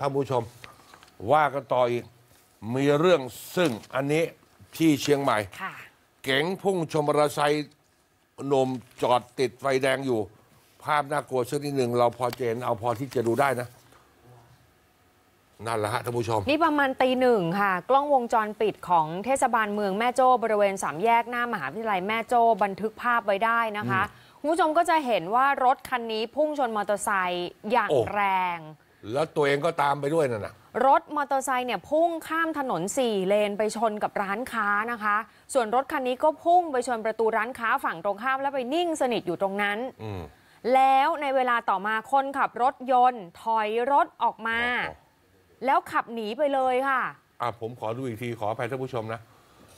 ท่านผู้ชมว่ากันต่ออีก มีเรื่องซึ่งอันนี้ที่เชียงใหม่ค่ะเก๋งพุ่งชนมอเตอร์ไซค์นมจอดติดไฟแดงอยู่ ภาพน่ากลัวสักนิดหนึ่ง เราพอเจน เอาพอที่จะดูได้นะ นั่นแหละฮะท่านผู้ชม นี่ประมาณตีหนึ่งค่ะ กล้องวงจรปิดของเทศบาลเมืองแม่โจ้บริเวณสามแยกหน้ามหาวิทยาลัยแม่โจ้บันทึกภาพไว้ได้นะคะคุณผู้ชมก็จะเห็นว่ารถคันนี้ พุ่งชนมอเตอร์ไซค์อย่างแรงแล้วตัวเองก็ตามไปด้วยนั่นน่ะรถมอเตอร์ไซค์เนี่ยพุ่งข้ามถนน4เลนไปชนกับร้านค้านะคะ ส่วนรถคันนี้ก็พุ่งไปชนประตูร้านค้าฝั่งตรงข้ามแล้วไปนิ่งสนิทอยู่ตรงนั้นแล้วในเวลาต่อมาคนขับรถยนต์ถอยรถออกมา แล้วขับหนีไปเลยค่ะอ่ะผมขอดูอีกทีขออภัยท่านผู้ชมนะ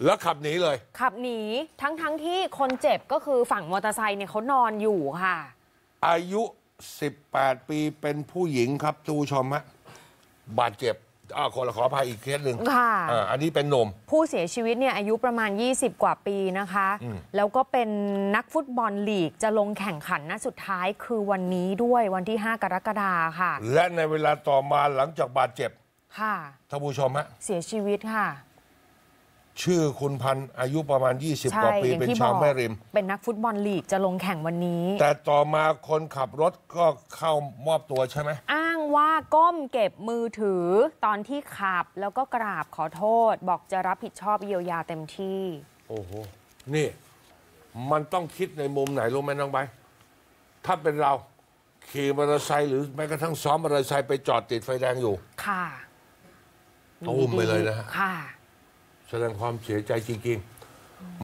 แล้วขับหนีเลย ขับหนีทั้งทั้งที่คนเจ็บก็คือฝั่งมอเตอร์ไซค์เนี่ยเขานอนอยู่ค่ะ อายุ18 ปีเป็นผู้หญิงครับทูชมฮะบาดเจ็บอ่าขอขออภัยอีกเคสหนึ่งค่ะอ่าอันนี้เป็นนม ผู้เสียชีวิตเนี่ยอายุประมาณ 20 กว่าปีนะคะ แล้วก็เป็นนักฟุตบอลลีกจะลงแข่งขันนะสุดท้ายคือวันนี้ด้วยวันที่ 5 กรกฎาค่ะ และในเวลาต่อมาหลังจากบาดเจ็บค่ะท่านผู้ชม ฮะ เสียชีวิตค่ะชื่อคุณพันธ์อายุประมาณ 20 กว่าปีเป็นชาวแม่ริม เป็นนักฟุตบอลลีก จะลงแข่งวันนี้ แต่ต่อมาคนขับรถก็เข้ามอบตัวใช่ไหมอ้างว่าก้มเก็บมือถือตอนที่ขับแล้วก็กราบขอโทษบอกจะรับผิดชอบเยียวยาเต็มที่ โอ้โหนี่มันต้องคิดในมุมไหน รู้ไหมน้องใบถ้าเป็นเราขี่มอเตอร์ไซค์หรือแม้กระทั่งซ้อมมอเตอร์ไซค์ไปจอดติดไฟแดงอยู่ ค่ะตูมไปเลยนะค่ะแสดงความเสียใจจริง